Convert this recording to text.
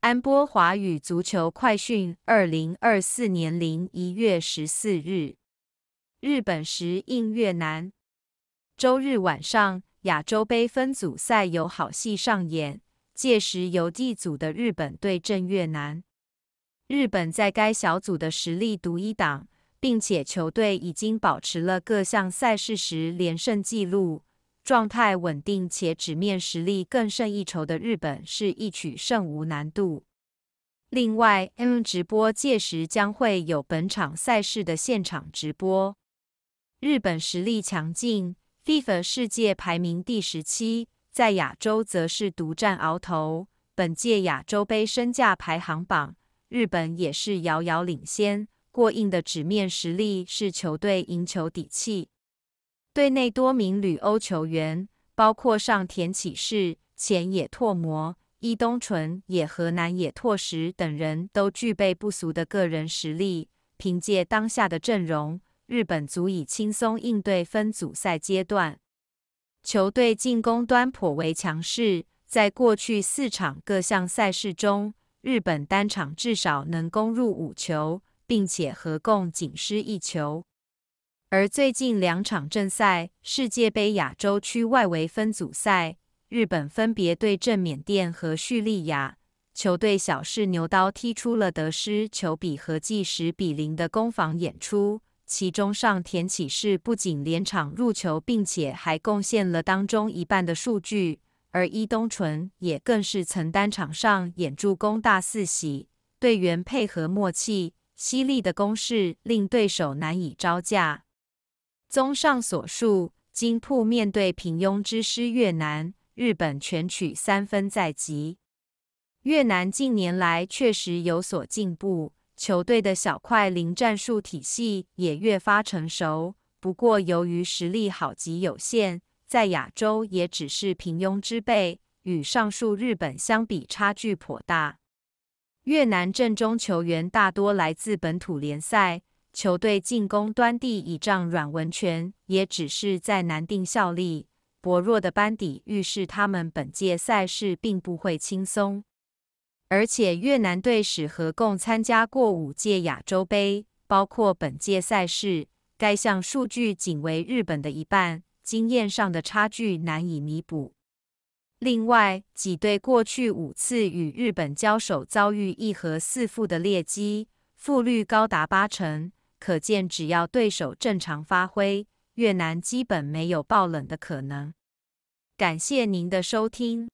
安波华语足球快讯，二零二四年零一月十四日，日本时应越南。周日晚上，亚洲杯分组赛有好戏上演，届时由 D 组的日本对阵越南。日本在该小组的实力独一档，并且球队已经保持了各项赛事时连胜纪录。状态稳定且纸面实力更胜一筹的日本，是一取胜无难度。另外，M 直播届时将会有本场赛事的现场直播。日本实力强劲，FIFA 世界排名第十七，在亚洲则是独占鳌头。本届亚洲杯身价排行榜，日本也是遥遥领先。过硬的纸面实力是球队赢球底气。队内多名旅欧球员，包括上田启士、浅野拓磨、伊东纯也和南野拓实等人都具备不俗的个人实力。凭借当下的阵容，日本足以轻松应对分组赛阶段。球队进攻端颇为强势，在过去四场各项赛事中，日本单场至少能攻入五球，并且合共仅失一球。而最近两场正赛，世界杯亚洲区外围分组赛，日本分别对阵缅甸和叙利亚，球队小试牛刀，踢出了得失球比合计十比零的攻防演出。其中上田启士不仅连场入球，并且还贡献了当中一半的数据，而伊东纯也更是曾单场上演助攻大四喜。队员配合默契，犀利的攻势令对手难以招架。综上所述，金铺面对平庸之师越南，日本全取三分在即。越南近年来确实有所进步，球队的小快灵战术体系也越发成熟。不过，由于实力好极有限，在亚洲也只是平庸之辈，与上述日本相比，差距颇大。越南阵中球员大多来自本土联赛。球队进攻端地倚仗阮文权，也只是在南定效力，薄弱的班底预示他们本届赛事并不会轻松。而且越南队史和共参加过五届亚洲杯，包括本届赛事，该项数据仅为日本的一半，经验上的差距难以弥补。另外，几队过去五次与日本交手遭遇一和四负的劣迹，负率高达八成。可见，只要对手正常发挥，越南基本没有爆冷的可能。感谢您的收听。